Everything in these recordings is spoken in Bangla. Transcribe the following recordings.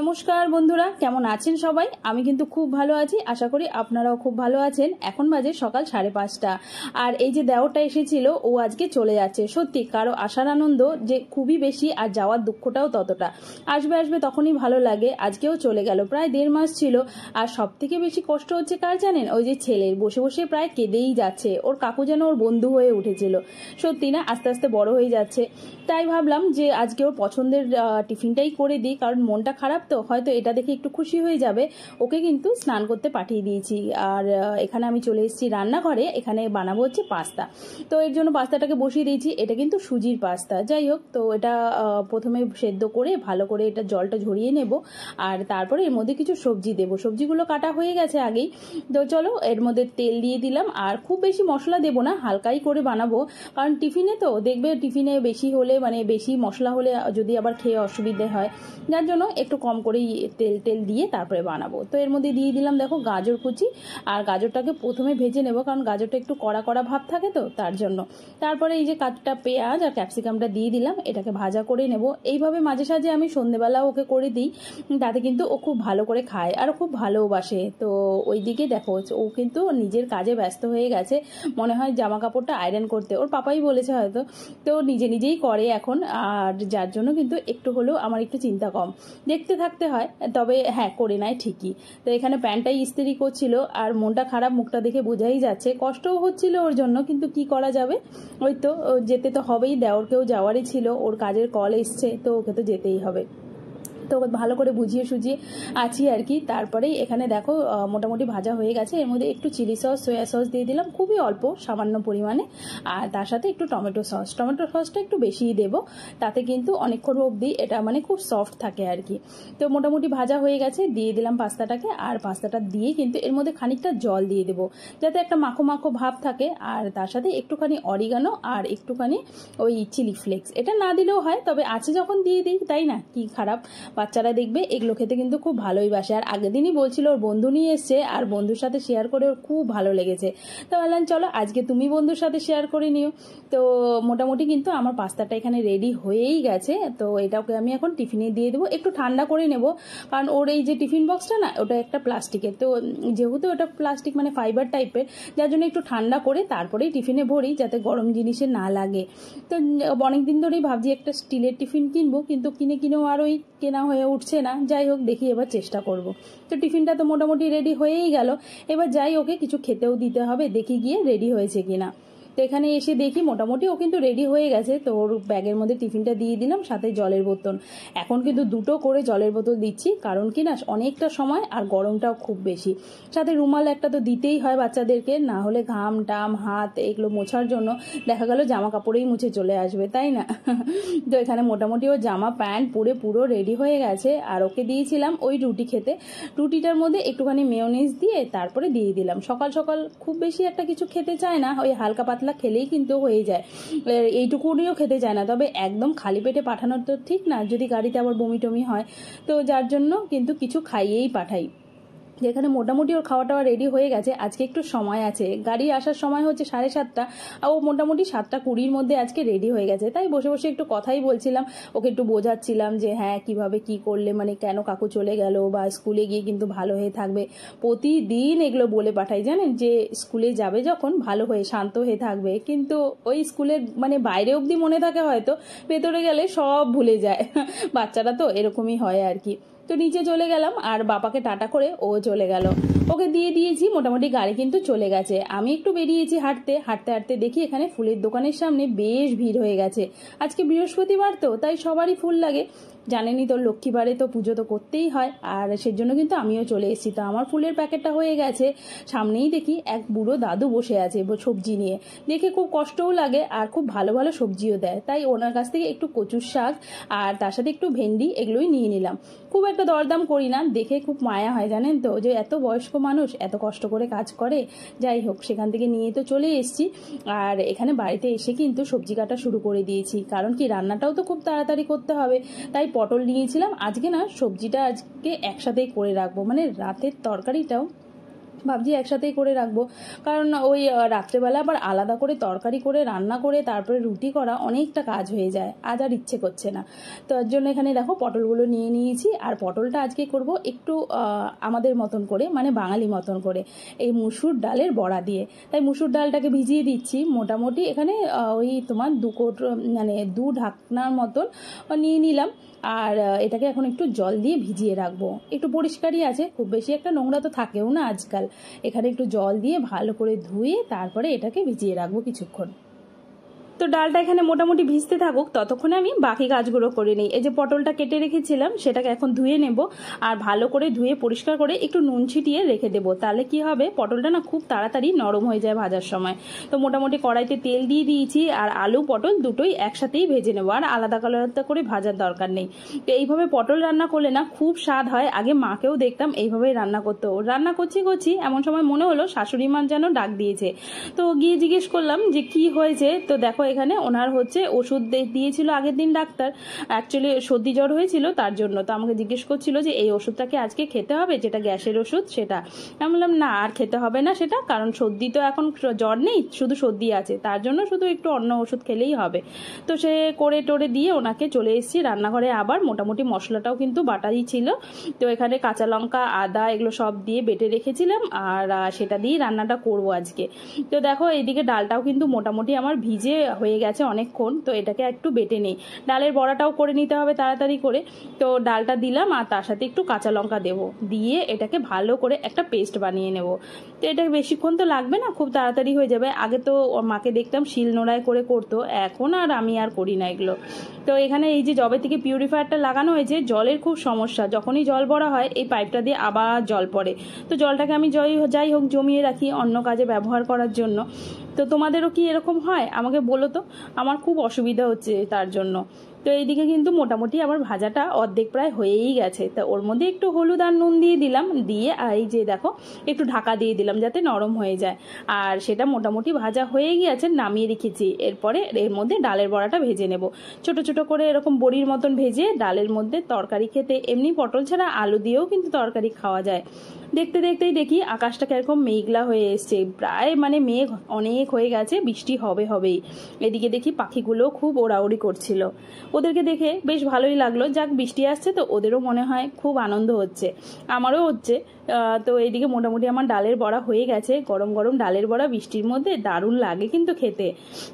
নমস্কার বন্ধুরা কেমন আছেন সবাই আমি কিন্তু খুব ভালো আছি আশা করি আপনারাও খুব ভালো আছেন এখন বাজে সকাল সাড়ে পাঁচটা আর এই যে দেওয়াটা এসেছিল ও আজকে চলে যাচ্ছে সত্যি কারো আসার আনন্দ যে খুবই বেশি আর যাওয়ার দুঃখটাও ততটা আসবে আসবে তখনই ভালো লাগে আজকেও চলে গেল প্রায় দেড় মাস ছিল আর সব থেকে বেশি কষ্ট হচ্ছে কার জানেন ওই যে ছেলের বসে বসে প্রায় কেঁদেই যাচ্ছে ওর কাকু যেন ওর বন্ধু হয়ে উঠেছিল সত্যি না আস্তে আস্তে বড় হয়ে যাচ্ছে তাই ভাবলাম যে আজকে ওর পছন্দের টিফিনটাই করে দিই কারণ মনটা খারাপ তো হয়তো এটা দেখে একটু খুশি হয়ে যাবে ওকে কিন্তু স্নান করতে পাঠিয়ে দিয়েছি আর এখানে আমি চলে এসেছি রান্নাঘরে এখানে বানাবো হচ্ছে পাস্তা তো এর জন্য পাস্তাটাকে বসিয়ে দিয়েছি এটা কিন্তু সুজির পাস্তা যাই হোক তো এটা প্রথমে সেদ্ধ করে ভালো করে এটা জলটা ঝরিয়ে নেব আর তারপরে এর মধ্যে কিছু সবজি দেবো সবজিগুলো কাটা হয়ে গেছে আগেই তো চলো এর মধ্যে তেল দিয়ে দিলাম আর খুব বেশি মশলা দেবো না হালকাই করে বানাবো কারণ টিফিনে তো দেখবে টিফিনে বেশি হলে মানে বেশি মশলা হলে যদি আবার খেয়ে অসুবিধে হয় যার জন্য একটু কম করেই তেল তেল দিয়ে তারপরে বানাবো তো এর মধ্যে দিয়ে দিলাম দেখো গাজর কুচি আর গাজরটাকে প্রথমে ভেজে নেব কারণ গাজরটা একটু কড়া কড়া ভাব থাকে তো তার জন্য তারপরে এই যে কাঁচটা পেঁয়াজ আর ক্যাপসিকামটা দিয়ে দিলাম এটাকে ভাজা করে নেব এইভাবে মাঝে সাঝে আমি সন্ধেবেলা ওকে করে দিই তাতে কিন্তু ও খুব ভালো করে খায় আর খুব ভালোবাসে তো ওই দিকে দেখো ও কিন্তু নিজের কাজে ব্যস্ত হয়ে গেছে মনে হয় জামা কাপড়টা আয়রন করতে ওর পাপাই বলেছে হয়তো তো নিজে নিজেই করে এখন আর যার জন্য কিন্তু একটু হলেও আমার একটু চিন্তা কম দেখতে থাকতে হয় তবে হ্যাঁ করে নেয় ঠিকই তো এখানে প্যান্টটাই ইস্ত্রি করছিল আর মনটা খারাপ মুখটা দেখে বোঝাই যাচ্ছে কষ্টও হচ্ছিল ওর জন্য কিন্তু কি করা যাবে ওই তো যেতে তো হবেই কেউ যাওয়ারই ছিল ওর কাজের কল এসছে তো ওকে তো যেতেই হবে তো ভালো করে বুঝিয়ে সুঝিয়ে আছি আর কি তারপরেই এখানে দেখো মোটামুটি ভাজা হয়ে গেছে এর মধ্যে একটু চিলি সস সোয়া সস দিয়ে দিলাম খুবই অল্প সামান্য পরিমাণে আর তার সাথে একটু টমেটো সস টমেটো সসটা একটু বেশিই দেব তাতে কিন্তু অনেকক্ষণ অবধি এটা মানে খুব সফট থাকে আর কি তো মোটামুটি ভাজা হয়ে গেছে দিয়ে দিলাম পাস্তাটাকে আর পাস্তাটা দিয়ে কিন্তু এর মধ্যে খানিকটা জল দিয়ে দেবো যাতে একটা মাখো মাখো ভাব থাকে আর তার সাথে একটুখানি অরিগানো আর একটুখানি ওই চিলি ফ্লেক্স এটা না দিলেও হয় তবে আছে যখন দিয়ে দিই তাই না কি খারাপ বাচ্চারা দেখবে এগুলো খেতে কিন্তু খুব ভালোই বাসে আর আগের দিনই বলছিল ওর বন্ধু নিয়ে এসছে আর বন্ধুর সাথে শেয়ার করে ওর খুব ভালো লেগেছে তো বললাম চলো আজকে তুমি বন্ধুর সাথে শেয়ার করে নিও তো মোটামুটি কিন্তু আমার পাস্তাটা এখানে রেডি হয়েই গেছে তো এটাকে আমি এখন টিফিনে দিয়ে দেবো একটু ঠান্ডা করে নেব কারণ ওর এই যে টিফিন বক্সটা না ওটা একটা প্লাস্টিকের তো যেহেতু ওটা প্লাস্টিক মানে ফাইবার টাইপের যার জন্য একটু ঠান্ডা করে তারপরেই টিফিনে ভরি যাতে গরম জিনিসে না লাগে তো অনেকদিন ধরেই ভাবছি একটা স্টিলের টিফিন কিনবো কিন্তু কিনে কিনেও আর ওই কেনা হয়ে উঠছে না যাই হোক দেখি এবার চেষ্টা করব। তো টিফিনটা তো মোটামুটি রেডি হয়েই গেল এবার যাই ওকে কিছু খেতেও দিতে হবে দেখি গিয়ে রেডি হয়েছে কিনা তো এখানে এসে দেখি মোটামুটি ও কিন্তু রেডি হয়ে গেছে তো ওর ব্যাগের মধ্যে টিফিনটা দিয়ে দিলাম সাথে জলের বোতল এখন কিন্তু দুটো করে জলের বোতল দিচ্ছি কারণ কি না অনেকটা সময় আর গরমটাও খুব বেশি সাথে রুমাল একটা তো দিতেই হয় বাচ্চাদেরকে না হলে ঘাম টাম হাত এগুলো মোছার জন্য দেখা গেল জামা কাপড়েই মুছে চলে আসবে তাই না তো এখানে মোটামুটি ও জামা প্যান্ট পরে পুরো রেডি হয়ে গেছে আর ওকে দিয়েছিলাম ওই রুটি খেতে রুটিটার মধ্যে একটুখানি মেয়নিস দিয়ে তারপরে দিয়ে দিলাম সকাল সকাল খুব বেশি একটা কিছু খেতে চায় না ওই হালকা পাতলা পাতলা খেলেই কিন্তু হয়ে যায় এইটুকুনিও খেতে চায় না তবে একদম খালি পেটে পাঠানোর তো ঠিক না যদি গাড়িতে আবার বমি টমি হয় তো যার জন্য কিন্তু কিছু খাইয়েই পাঠাই যেখানে মোটামুটি ওর খাওয়া টাওয়া রেডি হয়ে গেছে আজকে একটু সময় আছে গাড়ি আসার সময় হচ্ছে সাড়ে সাতটা আর ও মোটামুটি সাতটা কুড়ির মধ্যে আজকে রেডি হয়ে গেছে তাই বসে বসে একটু কথাই বলছিলাম ওকে একটু বোঝাচ্ছিলাম যে হ্যাঁ কিভাবে কি করলে মানে কেন কাকু চলে গেল বা স্কুলে গিয়ে কিন্তু ভালো হয়ে থাকবে প্রতিদিন এগুলো বলে পাঠাই জানেন যে স্কুলে যাবে যখন ভালো হয়ে শান্ত হয়ে থাকবে কিন্তু ওই স্কুলের মানে বাইরে অবধি মনে থাকে হয়তো ভেতরে গেলে সব ভুলে যায় বাচ্চারা তো এরকমই হয় আর কি তো নিচে চলে গেলাম আর বাবাকে টাটা করে ও চলে গেল ওকে দিয়ে দিয়েছি মোটামুটি গাড়ি কিন্তু চলে গেছে আমি একটু বেরিয়েছি হাঁটতে হাঁটতে হাঁটতে দেখি এখানে ফুলের দোকানের সামনে বেশ ভিড় হয়ে গেছে আজকে বৃহস্পতিবার তো তাই সবারই ফুল লাগে জানেনি তো লক্ষ্মীবারে তো পুজো তো করতেই হয় আর সেজন্য কিন্তু আমিও চলে এসেছি তো আমার ফুলের প্যাকেটটা হয়ে গেছে সামনেই দেখি এক বুড়ো দাদু বসে আছে সবজি নিয়ে দেখে খুব কষ্টও লাগে আর খুব ভালো ভালো সবজিও দেয় তাই ওনার কাছ থেকে একটু কচুর শাক আর তার সাথে একটু ভেন্ডি এগুলোই নিয়ে নিলাম খুব একটা একটা দরদাম করি না দেখে খুব মায়া হয় জানেন তো যে এত বয়স্ক মানুষ এত কষ্ট করে কাজ করে যাই হোক সেখান থেকে নিয়ে তো চলে এসছি আর এখানে বাড়িতে এসে কিন্তু সবজি কাটা শুরু করে দিয়েছি কারণ কি রান্নাটাও তো খুব তাড়াতাড়ি করতে হবে তাই পটল নিয়েছিলাম আজকে না সবজিটা আজকে একসাথেই করে রাখবো মানে রাতের তরকারিটাও ভাবছি একসাথেই করে রাখবো কারণ ওই রাত্রেবেলা আবার আলাদা করে তরকারি করে রান্না করে তারপরে রুটি করা অনেকটা কাজ হয়ে যায় আজ আর ইচ্ছে করছে না তার জন্য এখানে দেখো পটলগুলো নিয়ে নিয়েছি আর পটলটা আজকে করব একটু আমাদের মতন করে মানে বাঙালি মতন করে এই মুসুর ডালের বড়া দিয়ে তাই মুসুর ডালটাকে ভিজিয়ে দিচ্ছি মোটামুটি এখানে ওই তোমার দু কোট মানে দু ঢাকনার মতন নিয়ে নিলাম আর এটাকে এখন একটু জল দিয়ে ভিজিয়ে রাখবো একটু পরিষ্কারই আছে খুব বেশি একটা নোংরা তো থাকেও না আজকাল এখানে একটু জল দিয়ে ভালো করে ধুয়ে তারপরে এটাকে ভিজিয়ে রাখবো কিছুক্ষণ তো ডালটা এখানে মোটামুটি ভিজতে থাকুক ততক্ষণে আমি বাকি কাজগুলো করে নিই এই যে পটলটা কেটে রেখেছিলাম সেটাকে এখন ধুয়ে নেব আর ভালো করে ধুয়ে পরিষ্কার করে একটু নুন ছিটিয়ে রেখে দেবো তাহলে কি হবে পটলটা না খুব তাড়াতাড়ি নরম হয়ে যায় ভাজার সময় তো মোটামুটি কড়াইতে তেল দিয়ে দিয়েছি আর আলু পটল দুটোই একসাথেই ভেজে নেবো আর আলাদা আলাদা করে ভাজার দরকার নেই তো এইভাবে পটল রান্না করলে না খুব স্বাদ হয় আগে মাকেও দেখতাম এইভাবেই রান্না করতো রান্না করছি করছি এমন সময় মনে হলো শাশুড়ি মা যেন ডাক দিয়েছে তো গিয়ে জিজ্ঞেস করলাম যে কি হয়েছে তো দেখো এখানে ওনার হচ্ছে ওষুধ দিয়েছিল আগের দিন ডাক্তার অ্যাকচুয়ালি সর্দি জ্বর হয়েছিল তার জন্য তো আমাকে জিজ্ঞেস করছিল যে এই ওষুধটাকে আজকে খেতে হবে যেটা গ্যাসের ওষুধ সেটা আমি বললাম না আর খেতে হবে না সেটা কারণ সর্দি তো এখন জ্বর নেই শুধু সর্দি আছে তার জন্য শুধু একটু অন্য ওষুধ খেলেই হবে তো সে করে টোরে দিয়ে ওনাকে চলে এসেছি রান্নাঘরে আবার মোটামুটি মশলাটাও কিন্তু বাটাই ছিল তো এখানে কাঁচা লঙ্কা আদা এগুলো সব দিয়ে বেটে রেখেছিলাম আর সেটা দিয়ে রান্নাটা করব আজকে তো দেখো এইদিকে ডালটাও কিন্তু মোটামুটি আমার ভিজে হয়ে গেছে অনেকক্ষণ তো এটাকে একটু বেটে নেই ডালের বড়াটাও করে নিতে হবে তাড়াতাড়ি করে তো ডালটা দিলাম আর তার সাথে একটু কাঁচা লঙ্কা দেবো দিয়ে এটাকে ভালো করে একটা পেস্ট বানিয়ে নেব তো এটা বেশিক্ষণ তো লাগবে না খুব তাড়াতাড়ি হয়ে যাবে আগে তো মাকে দেখতাম শিল নোড়ায় করে করতো এখন আর আমি আর করি না এগুলো তো এখানে এই যে জবে থেকে পিউরিফায়ারটা লাগানো হয়েছে জলের খুব সমস্যা যখনই জল বড়া হয় এই পাইপটা দিয়ে আবার জল পড়ে তো জলটাকে আমি যাই হোক জমিয়ে রাখি অন্য কাজে ব্যবহার করার জন্য তো তোমাদেরও কি এরকম হয় আমাকে বলো তো আমার খুব অসুবিধা হচ্ছে তার জন্য তো এইদিকে কিন্তু মোটামুটি আমার ভাজাটা অর্ধেক প্রায় হয়েই গেছে তো ওর মধ্যে একটু হলুদ আর নুন দিয়ে দিলাম দিয়ে এই যে দেখো একটু ঢাকা দিয়ে দিলাম যাতে নরম হয়ে যায় আর সেটা মোটামুটি ভাজা হয়ে গিয়েছে নামিয়ে রেখেছি এরপরে এর মধ্যে ডালের বড়াটা ভেজে নেব ছোট ছোট করে এরকম বড়ির মতন ভেজে ডালের মধ্যে তরকারি খেতে এমনি পটল ছাড়া আলু দিয়েও কিন্তু তরকারি খাওয়া যায় দেখতে দেখতেই দেখি আকাশটা কীরকম মেঘলা হয়ে এসছে প্রায় মানে মেঘ অনেক হয়ে গেছে বৃষ্টি হবে হবেই এদিকে দেখি পাখিগুলো খুব ওড়াউড়ি করছিল ওদেরকে দেখে বেশ ভালোই লাগলো যাক বৃষ্টি আসছে তো ওদেরও মনে হয় খুব আনন্দ হচ্ছে আমারও হচ্ছে তো এইদিকে মোটামুটি আমার ডালের বড়া হয়ে গেছে গরম গরম ডালের বড়া বৃষ্টির মধ্যে দারুণ লাগে কিন্তু খেতে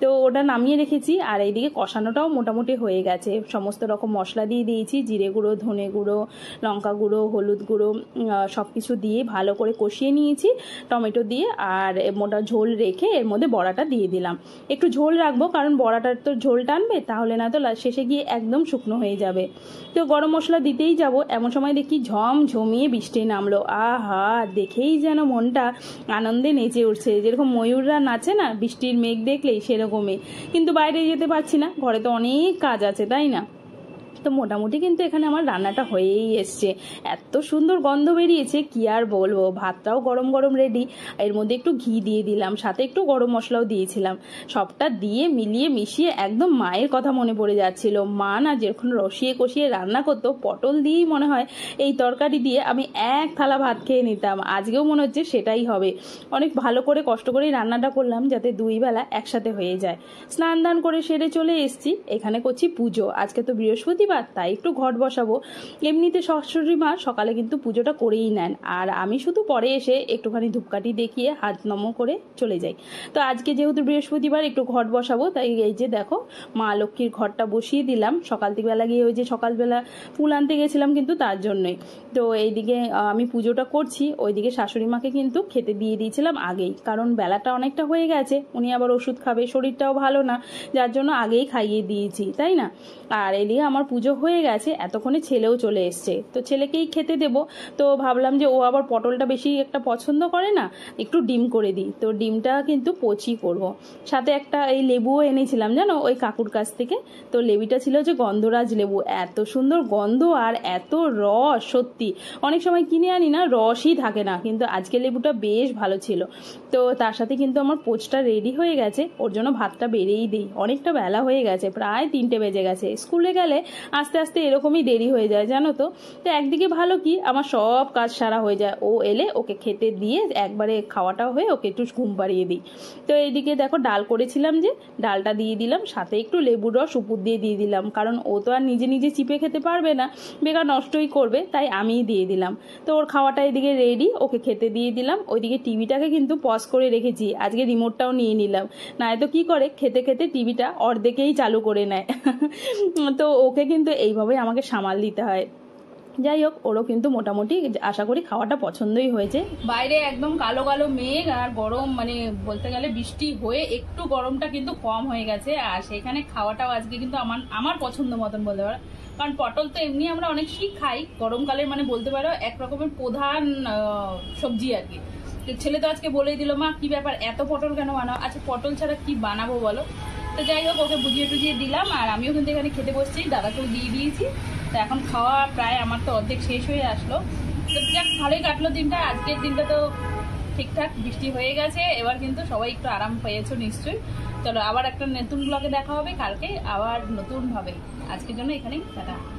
তো ওটা নামিয়ে রেখেছি আর এইদিকে কষানোটাও মোটামুটি হয়ে গেছে সমস্ত রকম মশলা দিয়ে দিয়েছি জিরে গুঁড়ো ধনে গুঁড়ো লঙ্কা গুঁড়ো হলুদ গুঁড়ো সব কিছু দিয়ে ভালো করে কষিয়ে নিয়েছি টমেটো দিয়ে আর মোটা ঝোল রেখে এর মধ্যে বড়াটা দিয়ে দিলাম একটু ঝোল রাখবো কারণ বড়াটার তো ঝোল টানবে তাহলে না তো শেষে গিয়ে একদম শুকনো হয়ে যাবে তো গরম মশলা দিতেই যাব এমন সময় দেখি ঝম ঝমিয়ে বৃষ্টি নামলো আহা দেখেই যেন মনটা আনন্দে নেচে উঠছে যেরকম ময়ূররা নাচে না বৃষ্টির মেঘ দেখলেই সেরকমই কিন্তু বাইরে যেতে পারছি না ঘরে তো অনেক কাজ আছে তাই না তো মোটামুটি কিন্তু এখানে আমার রান্নাটা হয়েই এসছে এত সুন্দর গন্ধ বেরিয়েছে কি আর বলবো ভাতটাও গরম গরম রেডি এর মধ্যে একটু ঘি দিয়ে দিলাম সাথে একটু গরম মশলাও দিয়েছিলাম সবটা দিয়ে মিলিয়ে মিশিয়ে একদম মায়ের কথা মনে পড়ে যাচ্ছিল মা না যখন রসিয়ে কষিয়ে রান্না করতো পটল দিয়েই মনে হয় এই তরকারি দিয়ে আমি এক থালা ভাত খেয়ে নিতাম আজকেও মনে হচ্ছে সেটাই হবে অনেক ভালো করে কষ্ট করেই রান্নাটা করলাম যাতে দুই বেলা একসাথে হয়ে যায় স্নান দান করে সেরে চলে এসছি এখানে করছি পুজো আজকে তো বৃহস্পতিবার আর তাই একটু ঘট বসাবো এমনিতে শাশুড়ি মা সকালে কিন্তু পুজোটা করেই নেন আর আমি শুধু পরে এসে একটুখানি ধূপকাঠি দেখিয়ে হাত নম করে চলে যাই তো আজকে যেহেতু বৃহস্পতিবার একটু ঘট বসাবো তাই এই যে দেখো মা লক্ষ্মীর ঘরটা বসিয়ে দিলাম সকাল থেকে বেলা গিয়ে ওই যে সকালবেলা ফুল আনতে গেছিলাম কিন্তু তার জন্যই তো এইদিকে আমি পুজোটা করছি ওইদিকে শাশুড়ি মাকে কিন্তু খেতে দিয়ে দিয়েছিলাম আগেই কারণ বেলাটা অনেকটা হয়ে গেছে উনি আবার ওষুধ খাবে শরীরটাও ভালো না যার জন্য আগেই খাইয়ে দিয়েছি তাই না আর এদিকে আমার পুজো ভাজও হয়ে গেছে এতক্ষণে ছেলেও চলে এসছে তো ছেলেকেই খেতে দেব তো ভাবলাম যে ও আবার পটলটা বেশি একটা পছন্দ করে না একটু ডিম করে দিই তো ডিমটা কিন্তু পচি করব। সাথে একটা এই লেবুও এনেছিলাম জানো ওই কাকুর কাছ থেকে তো লেবুটা ছিল যে গন্ধরাজ লেবু এত সুন্দর গন্ধ আর এত রস সত্যি অনেক সময় কিনে আনি না রসই থাকে না কিন্তু আজকে লেবুটা বেশ ভালো ছিল তো তার সাথে কিন্তু আমার পোচটা রেডি হয়ে গেছে ওর জন্য ভাতটা বেড়েই দিই অনেকটা বেলা হয়ে গেছে প্রায় তিনটে বেজে গেছে স্কুলে গেলে আস্তে আস্তে এরকমই দেরি হয়ে যায় জানো তো তো একদিকে ভালো কি আমার সব কাজ সারা হয়ে যায় ও এলে ওকে খেতে দিয়ে একবারে খাওয়াটা হয়ে ওকে একটু ঘুম পাড়িয়ে দিই তো এইদিকে দেখো ডাল করেছিলাম যে ডালটা দিয়ে দিলাম সাথে একটু লেবুর রস উপর দিয়ে দিয়ে দিলাম কারণ ও তো আর নিজে নিজে চিপে খেতে পারবে না বেকার নষ্টই করবে তাই আমিই দিয়ে দিলাম তো ওর খাওয়াটা এদিকে রেডি ওকে খেতে দিয়ে দিলাম ওইদিকে টিভিটাকে কিন্তু পজ করে রেখেছি আজকে রিমোটটাও নিয়ে নিলাম না এত কি করে খেতে খেতে টিভিটা অর্ধেকেই চালু করে নেয় তো ওকে কিন্তু এইভাবেই আমাকে সামাল দিতে হয় যাই হোক ওরও কিন্তু মোটামুটি আশা করি খাওয়াটা পছন্দই হয়েছে বাইরে একদম কালো কালো মেঘ আর গরম মানে বলতে গেলে বৃষ্টি হয়ে একটু গরমটা কিন্তু কম হয়ে গেছে আর সেখানে খাওয়াটাও আজকে কিন্তু আমার আমার পছন্দ মতন বলতে পারো কারণ পটল তো এমনি আমরা অনেক সময় খাই গরমকালের মানে বলতে পারো এক রকমের প্রধান সবজি আর কি ছেলে তো আজকে বলেই দিল মা কি ব্যাপার এত পটল কেন বানাও আচ্ছা পটল ছাড়া কি বানাবো বলো তো যাই হোক ওকে বুঝিয়ে টুজিয়ে দিলাম আর আমিও কিন্তু এখানে খেতে বসছি দাদাকেও দিয়ে দিয়েছি তো এখন খাওয়া প্রায় আমার তো অর্ধেক শেষ হয়ে আসলো তো যাক ভালোই কাটলো দিনটা আজকের দিনটা তো ঠিকঠাক বৃষ্টি হয়ে গেছে এবার কিন্তু সবাই একটু আরাম পেয়েছো নিশ্চয়ই চলো আবার একটা নতুন ব্লগে দেখা হবে কালকে আবার নতুনভাবে আজকের জন্য এখানেই দেখা